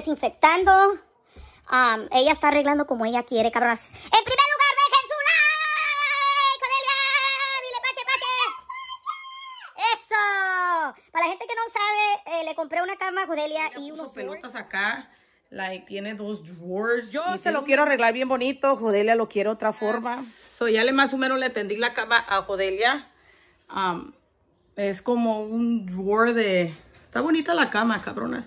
desinfectando. ella está arreglando como ella quiere, cabronas. En primer lugar, dejen su like, Jodelia, Dile pache, pache. Eso. Para la gente que no sabe, eh, le compré una cama a Jodelia y unos pelotas acá. tiene dos drawers. Yo se lo quiero arreglar bien bonito. Jodelia lo quiere otra forma. ya le más o menos le tendí la cama a Jodelia. es como un drawer de... Está bonita la cama, cabronas.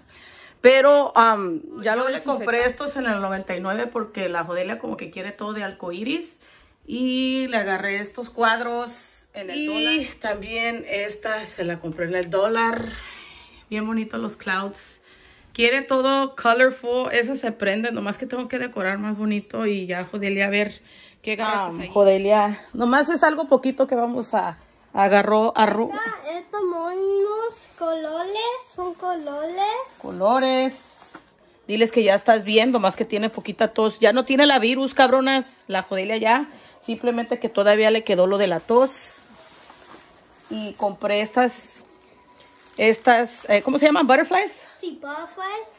Pero um, ya lo le compré estos en el 99 porque la Jodelia como que quiere todo de arcoíris. Y le agarré estos cuadros en el y dólar. también esta se la compré en el dólar. Bien bonito los clouds. Quiere todo colorful. Ese se prende, nomás que tengo que decorar más bonito. Y ya Jodelia a ver qué ah, ganas Jodelia, nomás es algo poquito que vamos a Agarró arroz. Estos monos colores, son colores. Colores. Diles que ya estás viendo, más que tiene poquita tos. Ya no tiene la virus, cabronas. La jodelia ya. Simplemente que todavía le quedó lo de la tos. Y compré estas... Estas... Eh, ¿Cómo se llaman? ¿Butterflies? Sí, butterflies.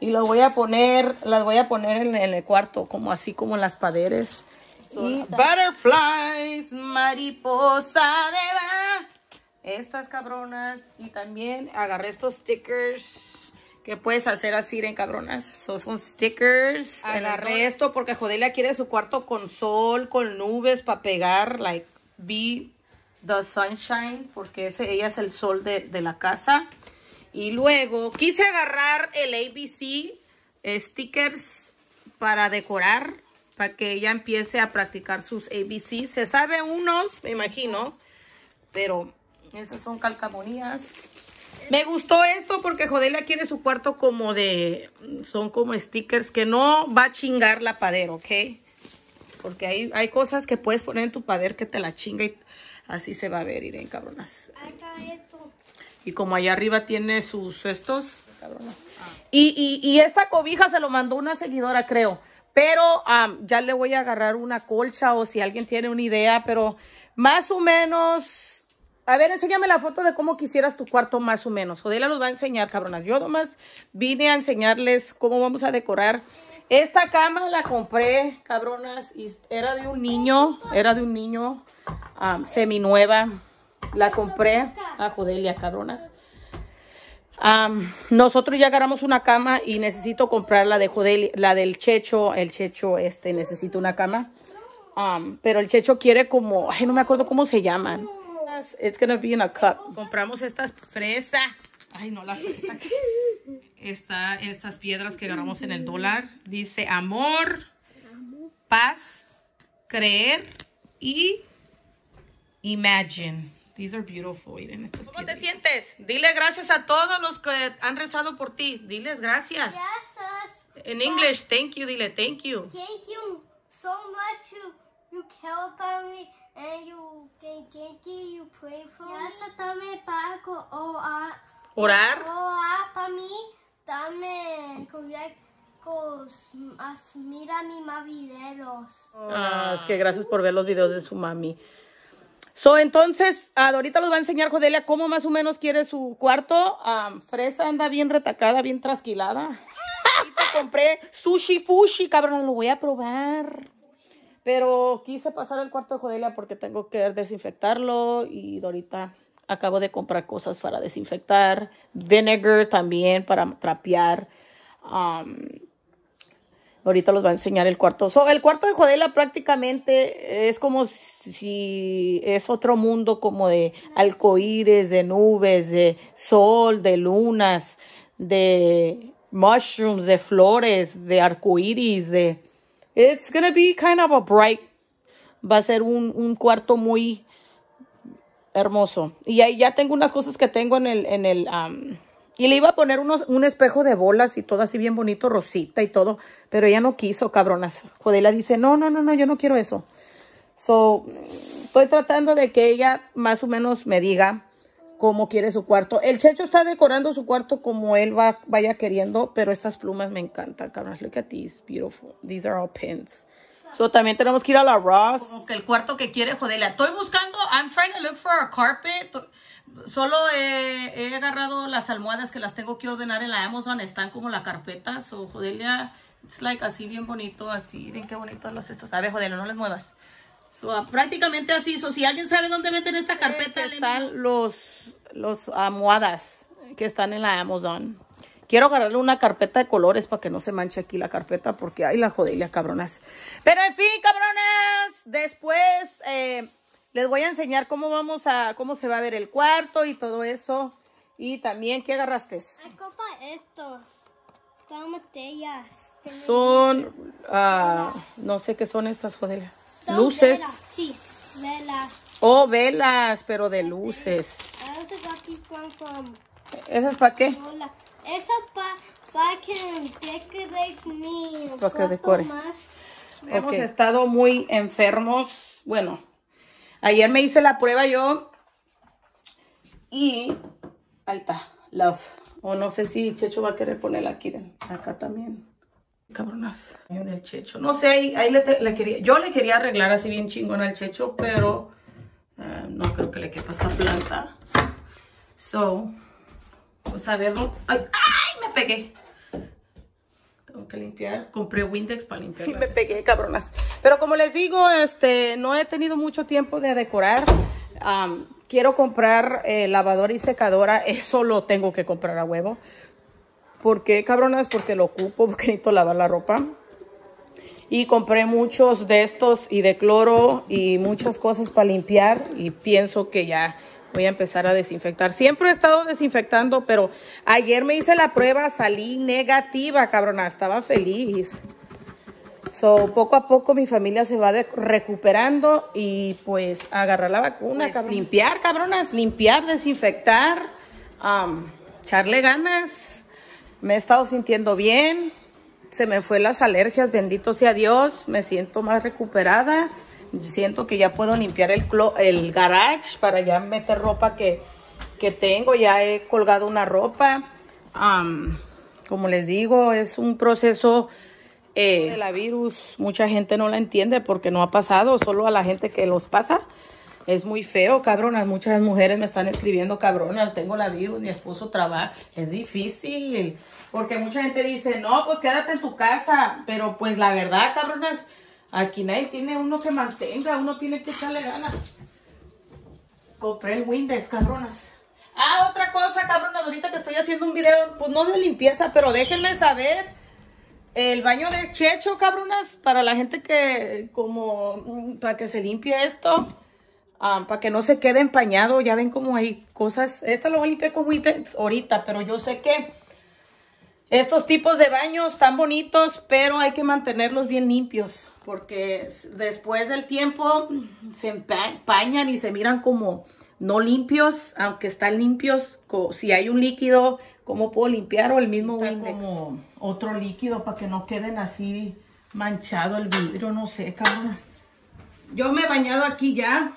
Y las voy a poner... Las voy a poner en, en el cuarto. Como así, como en las paredes butterflies, mariposa de Estas cabronas. Y también agarré estos stickers que puedes hacer así en cabronas. son stickers. Agarré esto porque Jodelia quiere su cuarto con sol, con nubes para pegar. Like, be the sunshine. Porque ella es el sol de la casa. Y luego quise agarrar el ABC stickers para decorar para que ella empiece a practicar sus ABC. Se sabe unos, me imagino, pero esas son calcamonías. Me gustó esto porque Jodelia quiere su cuarto como de... Son como stickers que no va a chingar la pared, ¿ok? Porque hay, hay cosas que puedes poner en tu pader que te la chinga y así se va a ver, Irene, cabronas. Y como allá arriba tiene sus estos, ah. Y, y esta cobija se lo mandó una seguidora, creo. Pero ya le voy a agarrar una colcha o si alguien tiene una idea, pero más o menos... A ver, enséñame la foto de cómo quisieras tu cuarto más o menos. Jodelia los va a enseñar, cabronas. Yo nomás vine a enseñarles cómo vamos a decorar. Esta cama la compré, cabronas, era de un niño, era de un niño seminueva. La compré a Jodelia, cabronas nosotros ya agarramos una cama y necesito comprar la, de la del Checho. El Checho este necesita una cama. pero el Checho quiere como... Ay, no me acuerdo cómo se llaman. It's gonna be in a cup. Compramos estas fresa. Ay, no, la fresa. Está, estas piedras que agarramos en el dólar. Dice amor, paz, creer y imagine. These are beautiful, miren estas ¿Cómo te sientes? Dile gracias a todos los que han rezado por ti. Diles gracias. Gracias. en inglés. thank you, dile thank you. Thank you so much. You, care about me and you can thank you, you pray for me. me. también para orar. Orar. Oh, ah, orar para mí. Dame mira mis videos. Ah, es que gracias por ver los videos de su mami. So, entonces, ah, ahorita los va a enseñar Jodelia cómo más o menos quiere su cuarto. Ah, fresa anda bien retacada, bien trasquilada. Te compré sushi fushi, cabrón, lo voy a probar. Pero quise pasar el cuarto de Jodelia porque tengo que desinfectarlo y Dorita acabo de comprar cosas para desinfectar. Vinegar también para trapear. Um, Ahorita los va a enseñar el cuarto. el cuarto de Jodela prácticamente es como si es otro mundo como de alcohíres, de nubes, de sol, de lunas, de mushrooms, de flores, de arcoíris, de... It's gonna be kind of a bright... Va a ser un, cuarto muy hermoso. Y ahí ya tengo unas cosas que tengo en el... En el um, y le iba a poner un espejo de bolas y todo así bien bonito, rosita y todo. Pero ella no quiso, cabronas. Jodela dice, no, no, no, no, yo no quiero eso. So, estoy tratando de que ella más o menos me diga cómo quiere su cuarto. El Checho está decorando su cuarto como él va, vaya queriendo, pero estas plumas me encantan, cabronas. Look at these, beautiful. These are all pins. So, también tenemos que ir a la Ross. Como que el cuarto que quiere, Jodela. Estoy buscando, I'm trying to look for a carpet. Solo he, agarrado las almohadas que las tengo que ordenar en la Amazon. Están como la carpeta. So, Jodelia, it's like así bien bonito. Así, miren qué bonito las estos. A ver, Jodelia, no les muevas. So, ah, prácticamente así. So, si alguien sabe dónde meten esta carpeta. están los, los almohadas que están en la Amazon. Quiero agarrarle una carpeta de colores para que no se manche aquí la carpeta porque hay la jodelia, cabronas. Pero en fin, cabronas, después eh, les voy a enseñar cómo vamos a, cómo se va a ver el cuarto y todo eso. Y también, ¿qué agarraste? estos. Son botellas. Son, ah, no sé qué son estas, joder. Luces. sí, velas. Oh, velas, pero de luces. ¿Esas para qué? Esas para para que decore mi que Hemos estado muy enfermos. Bueno, Ayer me hice la prueba yo y ahí está, love. O no sé si Checho va a querer ponerla aquí, acá también. en El Checho. No sé, ahí, le, quería, yo le quería arreglar así bien chingón al Checho, pero eh, no creo que le quepa esta planta. So, vamos pues a verlo. Ay, ¡Ay! Me pegué tengo que limpiar. Compré Windex para limpiar. me pegué, cabronas. Pero como les digo, este, no he tenido mucho tiempo de decorar. quiero comprar eh, lavadora y secadora. Eso lo tengo que comprar a huevo. Porque cabronas? Porque lo ocupo, porque necesito lavar la ropa. Y compré muchos de estos y de cloro y muchas cosas para limpiar. Y pienso que ya Voy a empezar a desinfectar. Siempre he estado desinfectando, pero ayer me hice la prueba, salí negativa, cabrona. Estaba feliz. So, poco a poco mi familia se va recuperando y pues agarrar la vacuna, pues Limpiar, cabronas, limpiar, desinfectar, echarle ganas. Me he estado sintiendo bien. Se me fueron las alergias, bendito sea Dios. Me siento más recuperada siento que ya puedo limpiar el, el garage para ya meter ropa que, tengo. Ya he colgado una ropa. como les digo, es un proceso eh, de la virus. Mucha gente no la entiende porque no ha pasado, solo a la gente que los pasa. Es muy feo, cabronas. Muchas mujeres me están escribiendo, cabronas, tengo la virus, mi esposo trabaja. Es difícil porque mucha gente dice, no, pues quédate en tu casa. Pero pues la verdad, cabronas, Aquí nadie tiene uno que mantenga, uno tiene que echarle ganas. Compré el Windex, cabronas. Ah, otra cosa, cabronas, ahorita que estoy haciendo un video, pues no de limpieza, pero déjenme saber el baño de Checho, cabronas, para la gente que, como, mm, para que se limpie esto, ah, para que no se quede empañado, ya ven como hay cosas, esta lo voy a limpiar con Windex ahorita, pero yo sé que estos tipos de baños están bonitos, pero hay que mantenerlos bien limpios porque después del tiempo mm, se empañan y se miran como no limpios, aunque están limpios, si hay un líquido, ¿cómo puedo limpiar? O el mismo Windex. como otro líquido para que no queden así manchado el vidrio, no sé, cabronas. Yo me he bañado aquí ya.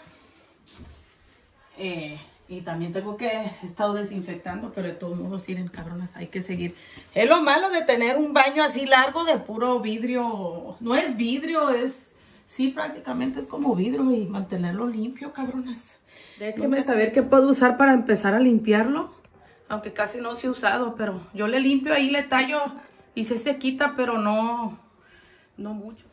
Eh, y también tengo que he estado desinfectando, pero de todos modos, miren, cabronas, hay que seguir. Es lo malo de tener un baño así largo de puro vidrio. No es vidrio, es... Sí, prácticamente es como vidrio y mantenerlo limpio, cabronas. déjeme saber qué puedo usar para empezar a limpiarlo. Aunque casi no se ha usado, pero yo le limpio ahí, le tallo y se se quita, pero no, no mucho.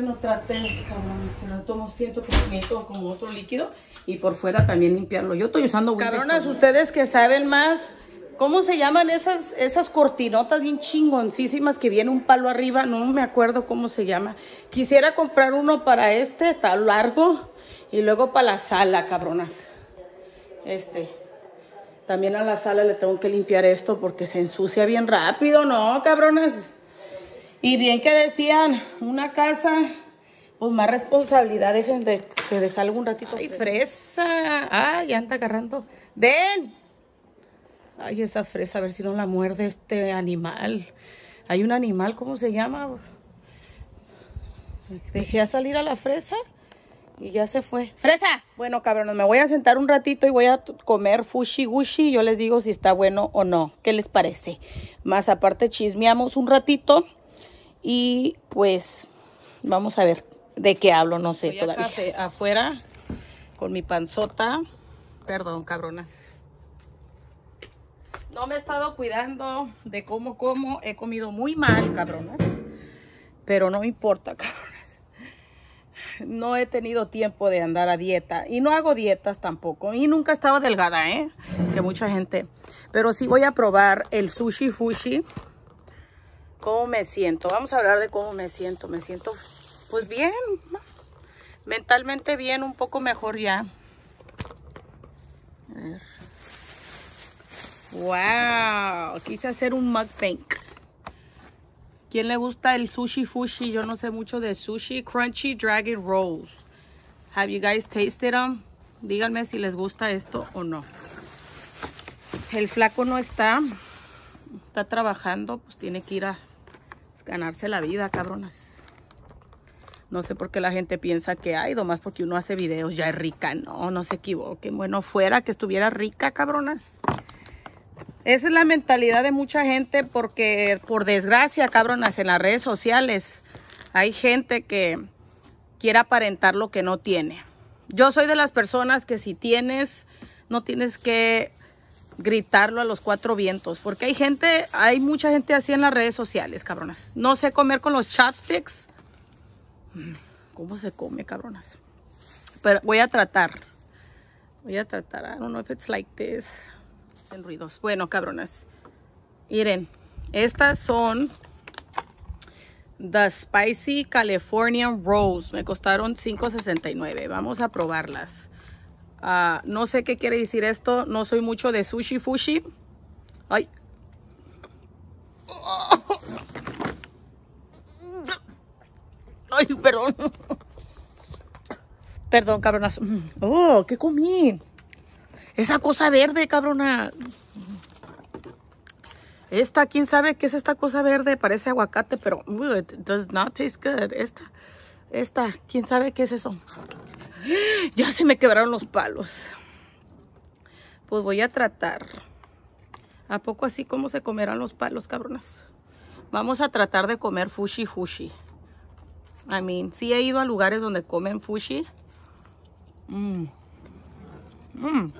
bueno, traté, que lo tomo 100% como otro líquido y por fuera también limpiarlo. Yo estoy usando... Cabronas, ustedes que saben más, ¿cómo se llaman esas, esas cortinotas bien chingoncísimas que viene un palo arriba? No me acuerdo cómo se llama. Quisiera comprar uno para este, está largo, y luego para la sala, cabronas. Este... También a la sala le tengo que limpiar esto porque se ensucia bien rápido, ¿no, cabronas? Y bien que decían, una casa, pues más responsabilidad, dejen de que les salga un ratito. Ay, fresa. Ay, ya anda agarrando. Ven. Ay, esa fresa, a ver si no la muerde este animal. Hay un animal, ¿cómo se llama? Dejé a salir a la fresa y ya se fue. ¡Fresa! Bueno, cabrón, me voy a sentar un ratito y voy a comer fushi gushi. Yo les digo si está bueno o no. ¿Qué les parece? Más aparte chismeamos un ratito y pues vamos a ver de qué hablo, no sé todavía. afuera con mi panzota. Perdón, cabronas. No me he estado cuidando de cómo como. He comido muy mal, cabronas. Pero no me importa, cabronas. No he tenido tiempo de andar a dieta. Y no hago dietas tampoco. Y nunca estaba delgada, ¿eh? Que mucha gente. Pero sí voy a probar el sushi fushi ¿Cómo me siento? Vamos a hablar de cómo me siento. Me siento pues bien, mentalmente bien, un poco mejor ya. A ver. Wow, quise hacer un mukbang. ¿Quién le gusta el sushi fushi? Yo no sé mucho de sushi. Crunchy Dragon Rolls. Have you guys tasted them? Díganme si les gusta esto o no. El flaco no está. Está trabajando, pues tiene que ir a ganarse la vida, cabronas. No sé por qué la gente piensa que hay, nomás porque uno hace videos, ya es rica. No, no se equivoquen. Bueno, fuera que estuviera rica, cabronas. Esa es la mentalidad de mucha gente porque, por desgracia, cabronas, en las redes sociales hay gente que quiere aparentar lo que no tiene. Yo soy de las personas que si tienes, no tienes que gritarlo a los cuatro vientos, porque hay gente, hay mucha gente así en las redes sociales, cabronas. No sé comer con los chopsticks. Mm, ¿Cómo se come, cabronas? Pero voy a tratar. Voy a tratar. I don't know if it's like this. En ruidos. Bueno, cabronas. Miren, estas son The Spicy California rose Me costaron $5.69. Vamos a probarlas. Ah, no sé qué quiere decir esto. No soy mucho de sushi fushi. Ay. Ay, perdón. Perdón, cabronas. Oh, ¿qué comí? Esa cosa verde, cabrona. Esta, quién sabe qué es esta cosa verde. Parece aguacate, pero uh, it does not taste good. Esta, esta, quién sabe qué es eso. Ya se me quebraron los palos. Pues voy a tratar. ¿A poco así como se comerán los palos, cabronas? Vamos a tratar de comer fushi fushi. I mean, sí he ido a lugares donde comen fushi. Mmm. Mmm.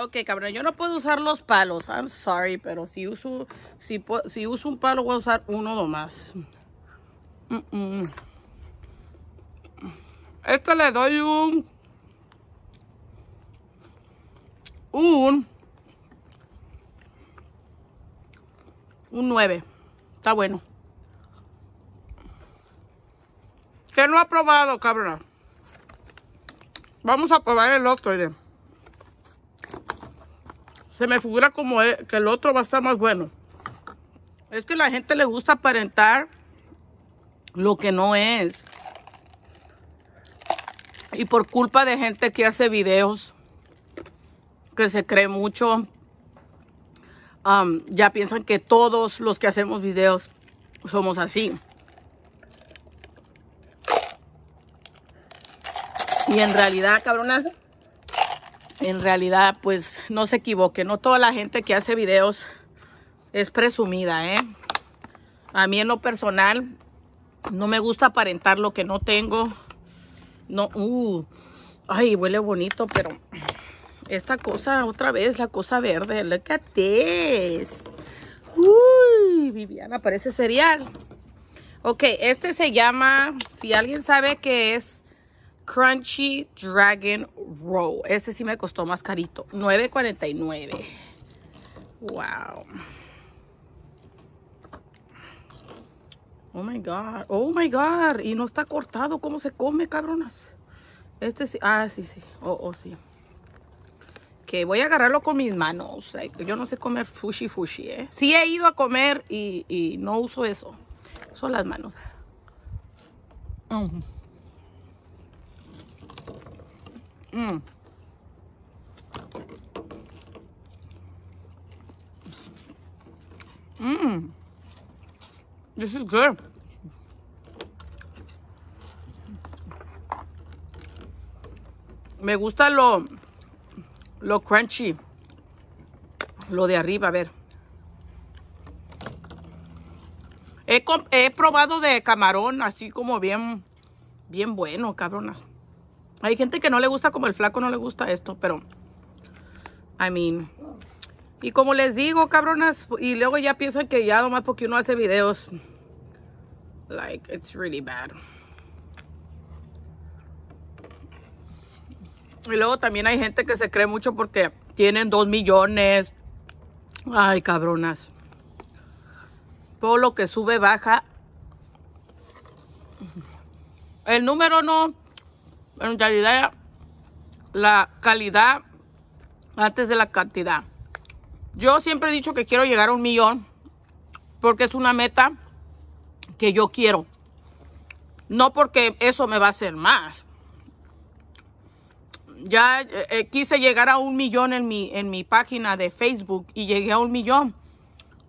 Ok, cabrón, yo no puedo usar los palos. I'm sorry, pero si uso si, uso un palo, voy a usar uno nomás. Este le doy un... Un... Un 9. Está bueno. ¿Qué no ha probado, cabrón? Vamos a probar el otro, miren. Se me figura como e, que el otro va a estar más bueno. Es que la gente le gusta aparentar lo que no es. Y por culpa de gente que hace videos, que se cree mucho, um, ya piensan que todos los que hacemos videos somos así. Y en realidad, cabronas, en realidad, pues no se equivoque. No toda la gente que hace videos es presumida, ¿eh? A mí en lo personal no me gusta aparentar lo que no tengo. No, uh, ay, huele bonito, pero esta cosa, otra vez, la cosa verde. Look at this. Uy, Viviana, parece cereal. Ok, este se llama, si alguien sabe que es Crunchy Dragon Roll. Este sí me costó más carito, $9.49. Wow. Oh my God. Oh my God. Y no está cortado. ¿Cómo se come, cabronas? Este sí. Ah, sí, sí. Oh, oh, sí. Que voy a agarrarlo con mis manos. yo no sé comer fushi fushi, ¿eh? Sí he ido a comer y, no uso eso. Son las manos. Mmm Mmm Mmm This is good. Me gusta lo, lo crunchy. Lo de arriba, a ver. He, probado de camarón, así como bien, bien bueno, cabronas. Hay gente que no le gusta, como el flaco no le gusta esto, pero, I mean. Y como les digo, cabronas, y luego ya piensan que ya nomás porque uno hace videos, like, it's really bad. Y luego también hay gente que se cree mucho porque tienen dos millones. Ay, cabronas. Todo lo que sube, baja. El número no. la calidad antes de la cantidad. Yo siempre he dicho que quiero llegar a un millón porque es una meta que yo quiero. No porque eso me va a hacer más ya eh, eh, quise llegar a un millón en mi, en mi página de Facebook y llegué a un millón.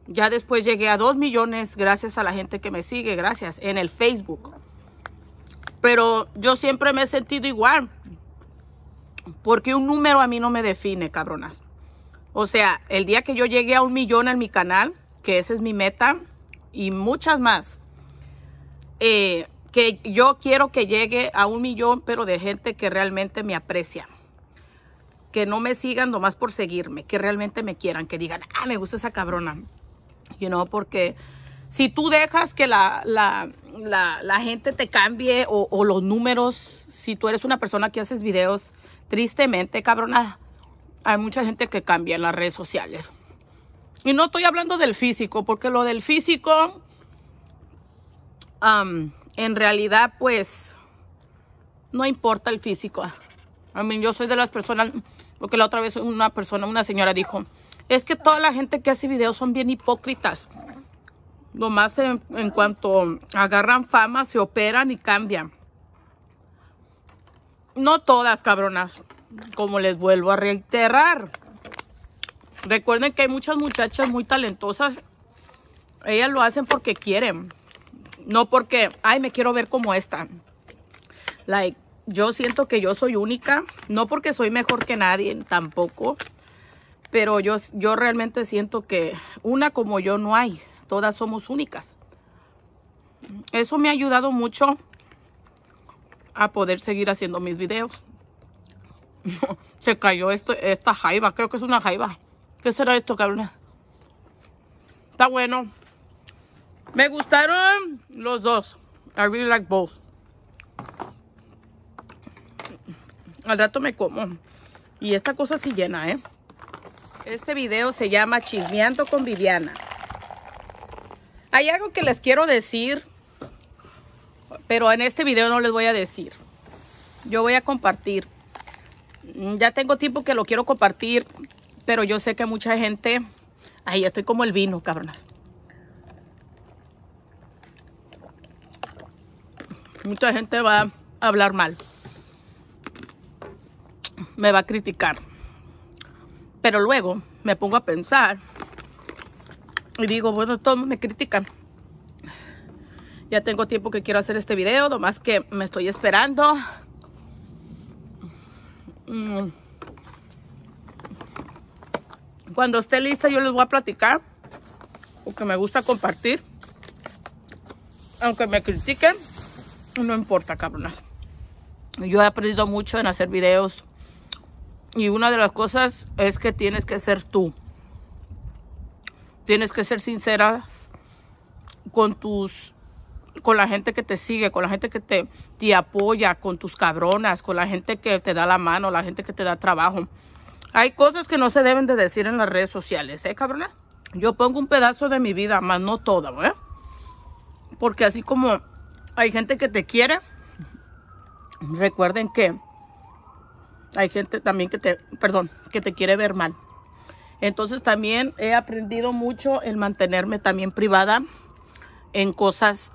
Ya después llegué a dos millones gracias a la gente que me sigue, gracias, en el Facebook. Pero yo siempre me he sentido igual. Porque un número a mí no me define, cabronas. O sea, el día que yo llegué a un millón en mi canal, que esa es mi meta, y muchas más, eh, que yo quiero que llegue a un millón, pero de gente que realmente me aprecia. Que no me sigan nomás por seguirme, que realmente me quieran, que digan, ah, me gusta esa cabrona. You know, porque si tú dejas que la, gente te cambie o, los números, si tú eres una persona que haces videos, tristemente, cabrona, hay mucha gente que cambia en las redes sociales. Y no estoy hablando del físico, porque lo del físico... Um, en realidad pues no importa el físico. A yo soy de las personas, porque la otra vez una persona, una señora dijo, es que toda la gente que hace videos son bien hipócritas. Lo más en cuanto agarran fama, se operan y cambian. No todas, cabronas, como les vuelvo a reiterar. Recuerden que hay muchas muchachas muy talentosas. Ellas lo hacen porque quieren. No porque, ay, me quiero ver como esta. Like, yo siento que yo soy única. No porque soy mejor que nadie, tampoco. Pero yo, yo realmente siento que una como yo no hay. Todas somos únicas. Eso me ha ayudado mucho a poder seguir haciendo mis videos. Se cayó esto, esta jaiba. Creo que es una jaiba. ¿Qué será esto, cabrón? Está bueno. Me gustaron los dos. I really like both. Al rato me como. Y esta cosa sí llena, ¿eh? Este video se llama Chismeando con Viviana. Hay algo que les quiero decir, pero en este video no les voy a decir. Yo voy a compartir. Ya tengo tiempo que lo quiero compartir, pero yo sé que mucha gente... Ay, estoy como el vino, cabronas. mucha gente va a hablar mal. Me va a criticar. Pero luego me pongo a pensar y digo, bueno, todos me critican. Ya tengo tiempo que quiero hacer este video, más que me estoy esperando. Mm. Cuando esté lista yo les voy a platicar, porque me gusta compartir. Aunque me critiquen, no importa, cabronas. Yo he aprendido mucho en hacer videos. Y una de las cosas es que tienes que ser tú. Tienes que ser sincera con tus con la gente que te sigue, con la gente que te, te apoya, con tus cabronas, con la gente que te da la mano, la gente que te da trabajo. Hay cosas que no se deben de decir en las redes sociales, ¿eh, cabrona? Yo pongo un pedazo de mi vida, más no toda, ¿eh? Porque así como hay gente que te quiere. Recuerden que hay gente también que te, perdón, que te quiere ver mal. Entonces también he aprendido mucho el mantenerme también privada en cosas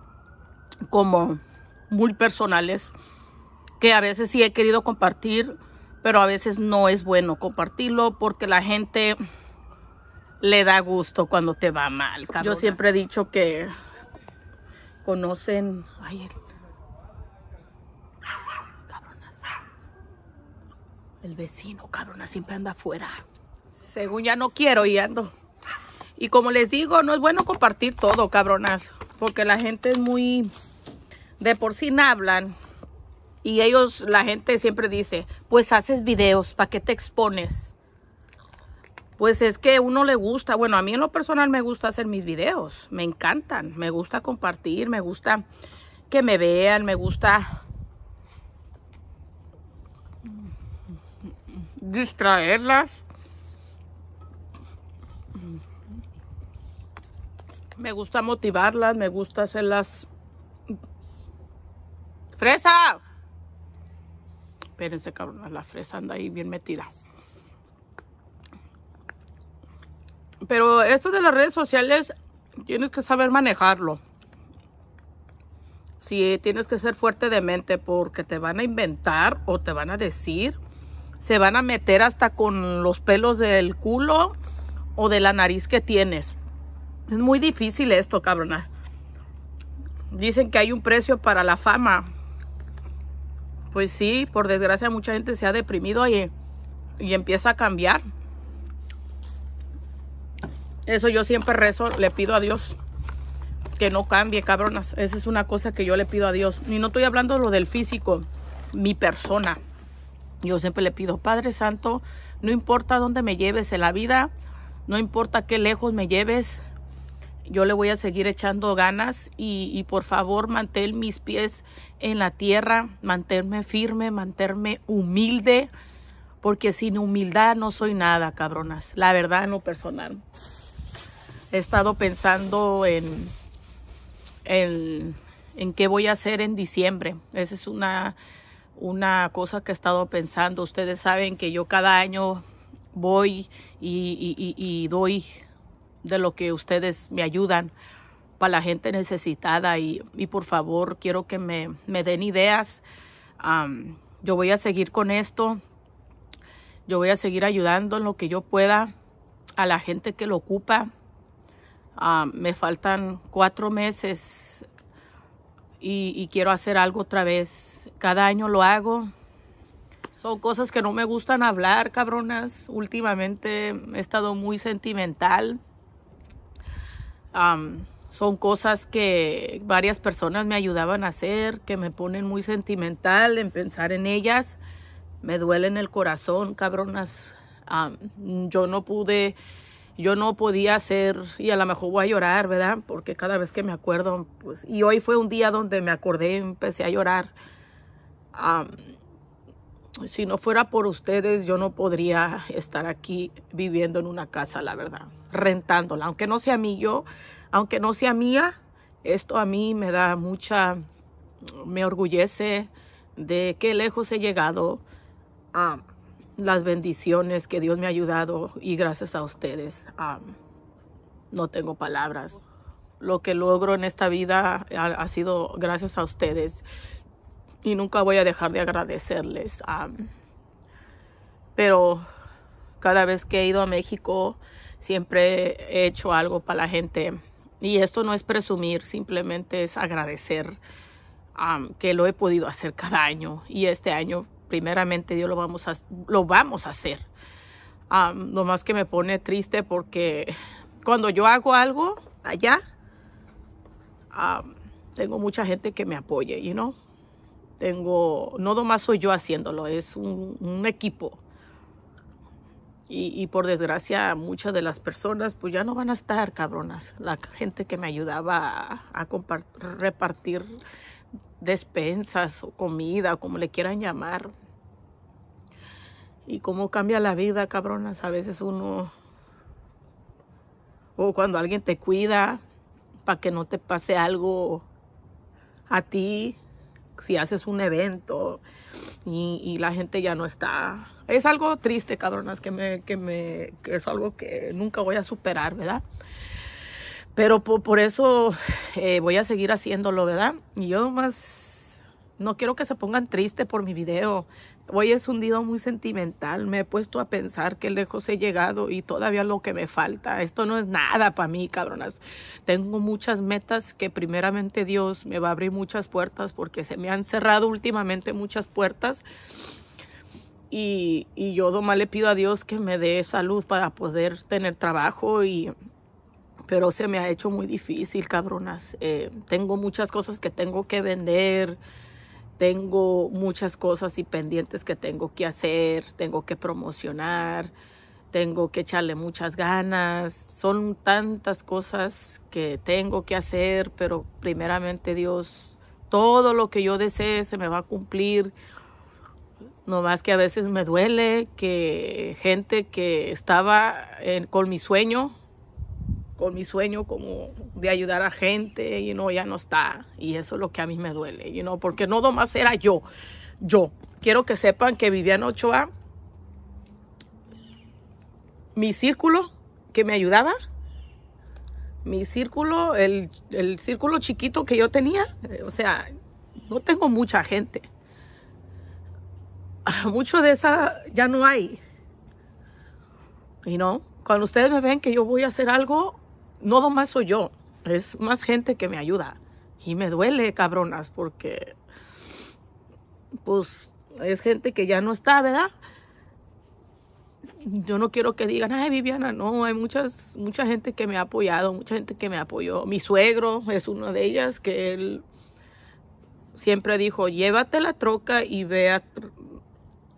como muy personales que a veces sí he querido compartir, pero a veces no es bueno compartirlo porque la gente le da gusto cuando te va mal. Yo siempre he dicho que conocen... Ay, el... El vecino, cabrona, siempre anda afuera. Según ya no quiero y ando. Y como les digo, no es bueno compartir todo, cabronas. Porque la gente es muy... De por sí hablan. Y ellos, la gente siempre dice, pues haces videos, ¿para qué te expones? pues es que uno le gusta, bueno, a mí en lo personal me gusta hacer mis videos, me encantan, me gusta compartir, me gusta que me vean, me gusta distraerlas. Me gusta motivarlas, me gusta hacerlas... ¡Fresa! Espérense, cabrón, la fresa anda ahí bien metida. Pero esto de las redes sociales, tienes que saber manejarlo. Sí, tienes que ser fuerte de mente porque te van a inventar o te van a decir. Se van a meter hasta con los pelos del culo o de la nariz que tienes. Es muy difícil esto, cabrona. Dicen que hay un precio para la fama. Pues sí, por desgracia mucha gente se ha deprimido y, y empieza a cambiar. Eso yo siempre rezo, le pido a Dios que no cambie, cabronas. Esa es una cosa que yo le pido a Dios. Y no estoy hablando lo del físico, mi persona. Yo siempre le pido, Padre Santo, no importa dónde me lleves en la vida, no importa qué lejos me lleves, yo le voy a seguir echando ganas y, por favor mantén mis pies en la tierra, mantenerme firme, mantenerme humilde, porque sin humildad no soy nada, cabronas, la verdad no, personal he estado pensando en, en, qué voy a hacer en diciembre. Esa es una, una cosa que he estado pensando. Ustedes saben que yo cada año voy y, doy de lo que ustedes me ayudan para la gente necesitada y, por favor quiero que me, den ideas. yo voy a seguir con esto. Yo voy a seguir ayudando en lo que yo pueda a la gente que lo ocupa. Ah, me faltan cuatro meses y, quiero hacer algo otra vez. Cada año lo hago. Son cosas que no me gustan hablar, cabronas. Últimamente he estado muy sentimental. son cosas que varias personas me ayudaban a hacer, que me ponen muy sentimental en pensar en ellas. Me duele en el corazón, cabronas. yo no pude yo no podía hacer, y a lo mejor voy a llorar, ¿verdad? Porque cada vez que me acuerdo, pues, y hoy fue un día donde me acordé, empecé a llorar. si no fuera por ustedes, yo no podría estar aquí viviendo en una casa, la verdad, rentándola. Aunque no sea mí, yo, aunque no sea mía, esto a mí me da mucha, me orgullece de qué lejos he llegado las bendiciones que Dios me ha ayudado y gracias a ustedes. no tengo palabras. Lo que logro en esta vida ha, sido gracias a ustedes y nunca voy a dejar de agradecerles. pero cada vez que he ido a México siempre he hecho algo para la gente. Y esto no es presumir, simplemente es agradecer que lo he podido hacer cada año. Y este año primeramente Dios lo vamos a, lo vamos a hacer. lo más que me pone triste porque cuando yo hago algo allá, tengo mucha gente que me apoye, Y no, Tengo, no nomás soy yo haciéndolo, es un, equipo. Y, por desgracia, muchas de las personas, pues ya no van a estar, cabronas. La gente que me ayudaba a repartir despensas o comida, como le quieran llamar. Y cómo cambia la vida, cabronas. A veces uno, o cuando alguien te cuida para que no te pase algo a ti, si haces un evento y, la gente ya no está. Es algo triste, cabronas, que, me, que, me, que es algo que nunca voy a superar, ¿verdad? Pero por, eso eh, voy a seguir haciéndolo, ¿verdad? Y yo más no quiero que se pongan tristes por mi video. Hoy es un día muy sentimental. Me he puesto a pensar qué lejos he llegado y todavía lo que me falta. Esto no es nada para mí, cabronas. Tengo muchas metas que primeramente Dios me va a abrir muchas puertas porque se me han cerrado últimamente muchas puertas. Y, y yo nomás le pido a Dios que me dé salud para poder tener trabajo y pero se me ha hecho muy difícil, cabronas. Eh, tengo muchas cosas que tengo que vender, tengo muchas cosas y pendientes que tengo que hacer, tengo que promocionar, tengo que echarle muchas ganas. Son tantas cosas que tengo que hacer, pero primeramente Dios, todo lo que yo desee se me va a cumplir. No más que a veces me duele que gente que estaba con mi sueño, con mi sueño como de ayudar a gente y no ya no está y eso es lo que a mí me duele you know, porque no más era yo yo quiero que sepan que Viviana Ochoa mi círculo que me ayudaba mi círculo el, círculo chiquito que yo tenía o sea no tengo mucha gente mucho de esa ya no hay y no cuando ustedes me ven que yo voy a hacer algo, no más soy yo, es más gente que me ayuda. Y me duele, cabronas, porque pues es gente que ya no está, ¿verdad? Yo no quiero que digan, ay Viviana, no, hay muchas, mucha gente que me ha apoyado, mucha gente que me apoyó. Mi suegro es uno de ellas, que él siempre dijo, llévate la troca y ve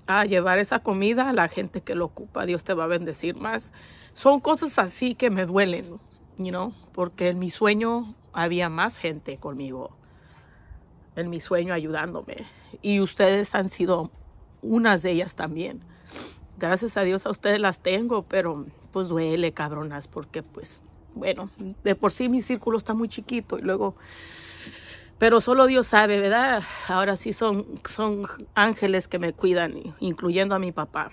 a llevar esa comida a la gente que lo ocupa, Dios te va a bendecir más. Son cosas así que me duelen, you porque en mi sueño había más gente conmigo, en mi sueño ayudándome. Y ustedes han sido unas de ellas también. Gracias a Dios a ustedes las tengo, pero pues duele, cabronas, porque pues, bueno, de por sí mi círculo está muy chiquito y luego, pero solo Dios sabe, ¿verdad? Ahora sí son, son ángeles que me cuidan, incluyendo a mi papá.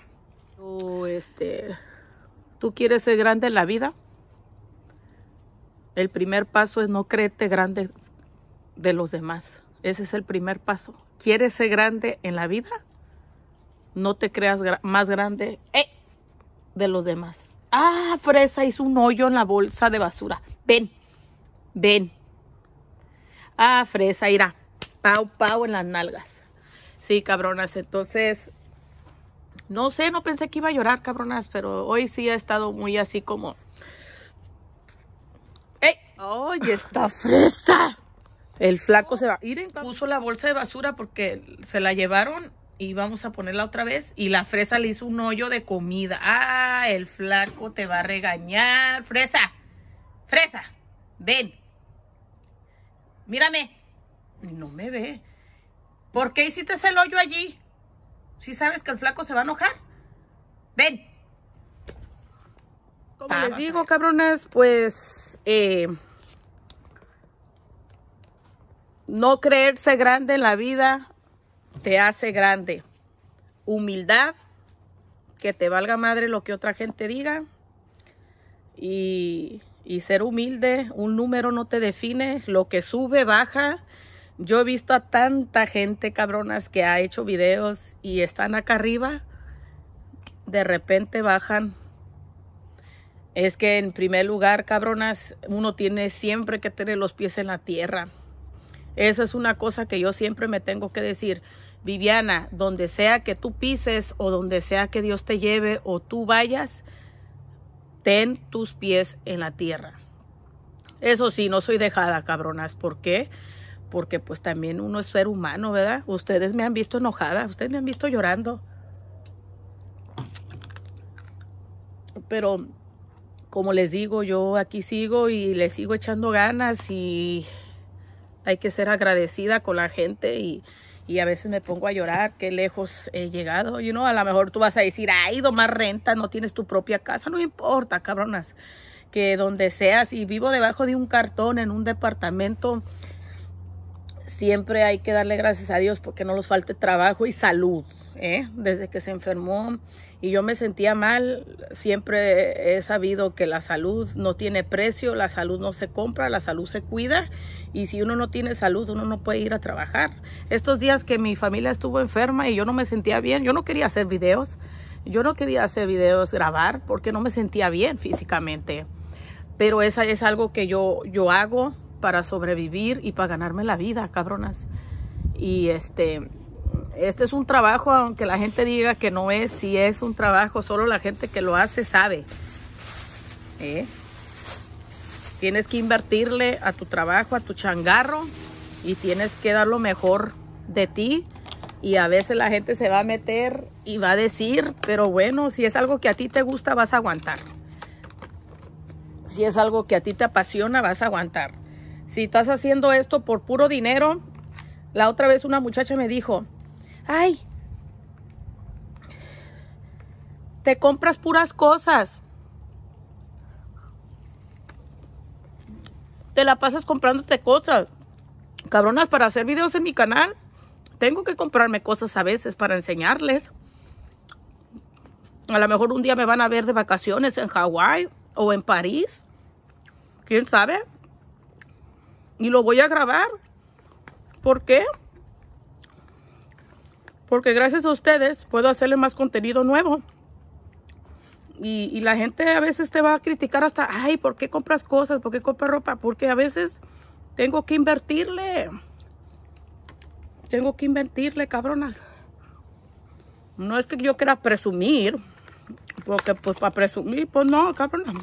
Tú, este, tú quieres ser grande en la vida, el primer paso es no creerte grande de los demás. Ese es el primer paso. ¿Quieres ser grande en la vida? No te creas más grande eh, de los demás. Ah, Fresa hizo un hoyo en la bolsa de basura. Ven, ven. Ah, Fresa irá. Pau, pau en las nalgas. Sí, cabronas. Entonces, no sé, no pensé que iba a llorar, cabronas, pero hoy sí ha estado muy así como ¡Ay, está fresa El flaco se va. Miren, puso la bolsa de basura porque se la llevaron y vamos a ponerla otra vez. Y la fresa le hizo un hoyo de comida. ¡Ah! El flaco te va a regañar. ¡Fresa! ¡Fresa! ¡Ven! ¡Mírame! No me ve. ¿Por qué hiciste ese hoyo allí? Si sabes que el flaco se va a enojar. ¡Ven! Como les digo, cabronas, pues eh, no creerse grande en la vida te hace grande. Humildad, que te valga madre lo que otra gente diga. y ser humilde, un número no te define, lo que sube, baja. Yo he visto a tanta gente cabronas que ha hecho videos y están acá arriba, de repente bajan es que en primer lugar, cabronas, uno tiene siempre que tener los pies en la tierra. Esa es una cosa que yo siempre me tengo que decir. Viviana, donde sea que tú pises o donde sea que Dios te lleve o tú vayas, ten tus pies en la tierra. Eso sí, no soy dejada, cabronas. ¿Por qué? Porque pues también uno es ser humano, ¿verdad? Ustedes me han visto enojada, ustedes me han visto llorando. Pero como les digo, yo aquí sigo y le sigo echando ganas y hay que ser agradecida con la gente y, a veces me pongo a llorar qué lejos he llegado. You no a lo mejor tú vas a decir, ido más renta, no tienes tu propia casa. No importa, cabronas, que donde seas y vivo debajo de un cartón en un departamento, siempre hay que darle gracias a Dios porque no nos falte trabajo y salud. ¿eh? Desde que se enfermó y yo me sentía mal. Siempre he sabido que la salud no tiene precio, la salud no se compra, la salud se cuida y si uno no tiene salud uno no puede ir a trabajar. Estos días que mi familia estuvo enferma y yo no me sentía bien, yo no quería hacer videos, yo no quería hacer videos, grabar porque no me sentía bien físicamente. Pero esa es algo que yo, yo hago para sobrevivir y para ganarme la vida, cabronas. Y este, este es un trabajo, aunque la gente diga que no es, si es un trabajo, solo la gente que lo hace sabe. ¿Eh? Tienes que invertirle a tu trabajo, a tu changarro y tienes que dar lo mejor de ti. Y a veces la gente se va a meter y va a decir, pero bueno, si es algo que a ti te gusta, vas a aguantar. Si es algo que a ti te apasiona, vas a aguantar. Si estás haciendo esto por puro dinero, la otra vez una muchacha me dijo, Ay, te compras puras cosas. Te la pasas comprándote cosas. Cabronas, para hacer videos en mi canal, tengo que comprarme cosas a veces para enseñarles. A lo mejor un día me van a ver de vacaciones en Hawái o en París. ¿Quién sabe? Y lo voy a grabar. ¿Por qué? Porque gracias a ustedes puedo hacerle más contenido nuevo. Y, la gente a veces te va a criticar hasta, ay, ¿por qué compras cosas? ¿Por qué compras ropa? Porque a veces tengo que invertirle. Tengo que invertirle, cabronas. No es que yo quiera presumir. Porque pues para presumir, pues no, cabronas.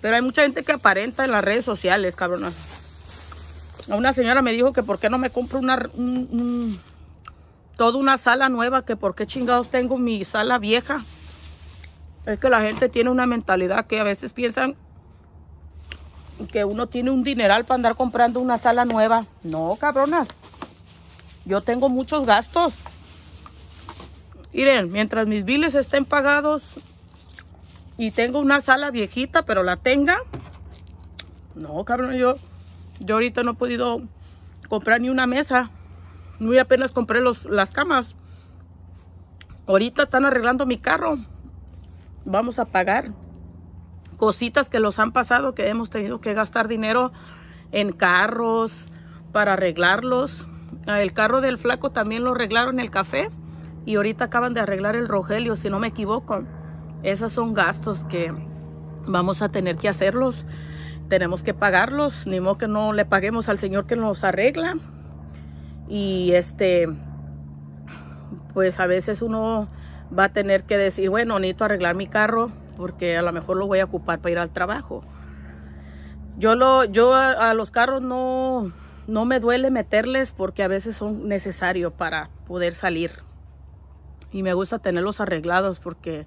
Pero hay mucha gente que aparenta en las redes sociales, cabronas una señora me dijo que por qué no me compro una, toda una sala nueva, que por qué chingados tengo mi sala vieja. Es que la gente tiene una mentalidad que a veces piensan que uno tiene un dineral para andar comprando una sala nueva. No, cabronas. Yo tengo muchos gastos. Miren, mientras mis biles estén pagados y tengo una sala viejita, pero la tenga. No, cabrón, yo yo ahorita no he podido comprar ni una mesa. Muy apenas compré los, las camas. Ahorita están arreglando mi carro. Vamos a pagar cositas que los han pasado, que hemos tenido que gastar dinero en carros para arreglarlos. Ah, el carro del flaco también lo arreglaron el café y ahorita acaban de arreglar el Rogelio, si no me equivoco. Esos son gastos que vamos a tener que hacerlos tenemos que pagarlos, ni modo que no le paguemos al Señor que nos arregla. Y este, pues a veces uno va a tener que decir, bueno, necesito arreglar mi carro porque a lo mejor lo voy a ocupar para ir al trabajo. Yo, lo, yo a, los carros no, no me duele meterles porque a veces son necesarios para poder salir. Y me gusta tenerlos arreglados porque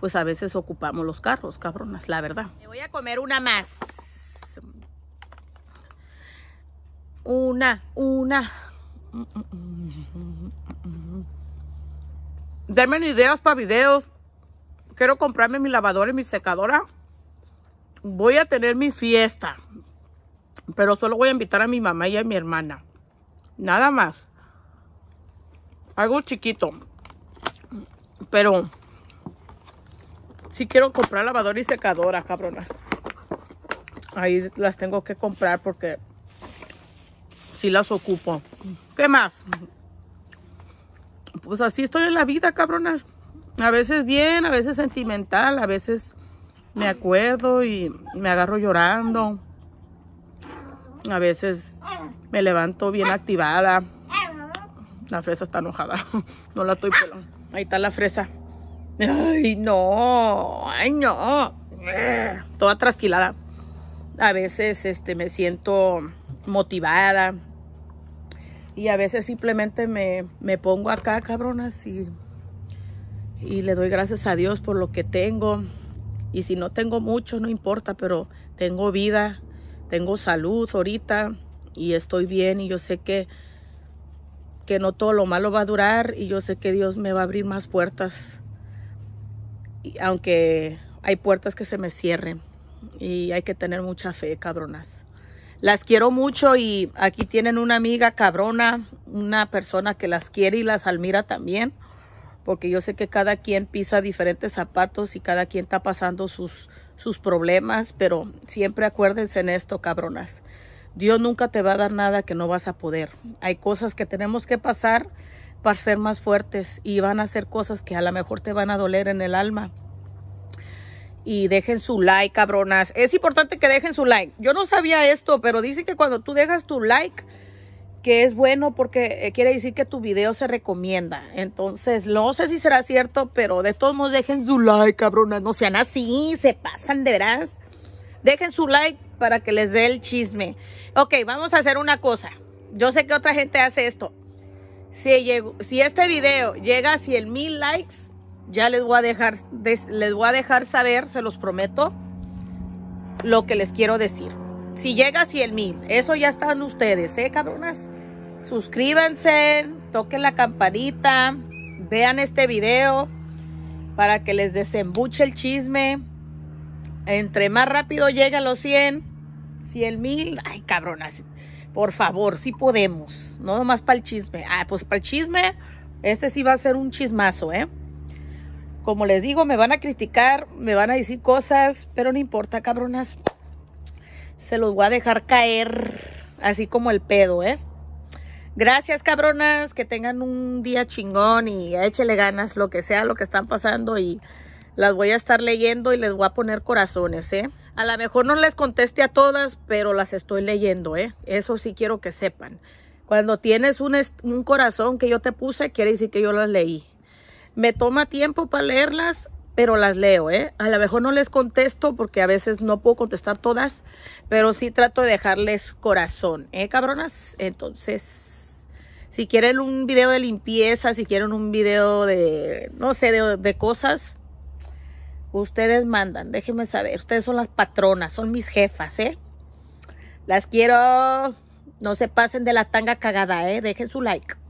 pues a veces ocupamos los carros, cabronas, la verdad. Me voy a comer una más. una, una. Denme ideas para videos. Quiero comprarme mi lavadora y mi secadora. Voy a tener mi fiesta. Pero solo voy a invitar a mi mamá y a mi hermana. Nada más. Algo chiquito. Pero sí quiero comprar lavadora y secadora, cabronas. Ahí las tengo que comprar porque sí las ocupo. ¿Qué más? Pues así estoy en la vida, cabronas. A veces bien, a veces sentimental, a veces me acuerdo y me agarro llorando. A veces me levanto bien activada. La fresa está enojada. No la estoy pelando. Ahí está la fresa. Ay, no. Ay, no. Toda trasquilada. A veces este, me siento motivada. Y a veces simplemente me, pongo acá, cabronas, y, y le doy gracias a Dios por lo que tengo. Y si no tengo mucho, no importa, pero tengo vida, tengo salud ahorita y estoy bien y yo sé que, que no todo lo malo va a durar y yo sé que Dios me va a abrir más puertas. Y aunque hay puertas que se me cierren y hay que tener mucha fe, cabronas. Las quiero mucho y aquí tienen una amiga cabrona, una persona que las quiere y las admira también. Porque yo sé que cada quien pisa diferentes zapatos y cada quien está pasando sus, sus problemas. Pero siempre acuérdense en esto, cabronas. Dios nunca te va a dar nada que no vas a poder. Hay cosas que tenemos que pasar para ser más fuertes y van a ser cosas que a lo mejor te van a doler en el alma y dejen su like, cabronas. Es importante que dejen su like. Yo no sabía esto, pero dicen que cuando tú dejas tu like, que es bueno porque eh, quiere decir que tu video se recomienda. Entonces, no sé si será cierto, pero de todos modos dejen su like, cabronas. No sean así, se pasan de veras. Dejen su like para que les dé el chisme. Ok, vamos a hacer una cosa. Yo sé que otra gente hace esto. Si, si este video llega a 100 mil likes, ya les voy a dejar, les voy a dejar saber, se los prometo, lo que les quiero decir. Si llega a 100 mil, eso ya están ustedes, ¿eh, cabronas? Suscríbanse, toquen la campanita, vean este video para que les desembuche el chisme. Entre más rápido llega los 100, 100 mil, ay, cabronas, por favor, si podemos, no nomás para el chisme. Ah, pues para el chisme, este sí va a ser un chismazo, ¿eh? Como les digo, me van a criticar, me van a decir cosas, pero no importa, cabronas. Se los voy a dejar caer, así como el pedo, ¿eh? Gracias, cabronas, que tengan un día chingón y échele ganas, lo que sea, lo que están pasando y las voy a estar leyendo y les voy a poner corazones, ¿eh? A lo mejor no les conteste a todas, pero las estoy leyendo, ¿eh? Eso sí quiero que sepan. Cuando tienes un, un corazón que yo te puse, quiere decir que yo las leí. Me toma tiempo para leerlas, pero las leo, ¿eh? A lo mejor no les contesto porque a veces no puedo contestar todas, pero sí trato de dejarles corazón, ¿eh, cabronas? Entonces, si quieren un video de limpieza, si quieren un video de, no sé, de, cosas, ustedes mandan, déjenme saber. Ustedes son las patronas, son mis jefas, ¿eh? Las quiero. No se pasen de la tanga cagada, ¿eh? Dejen su like.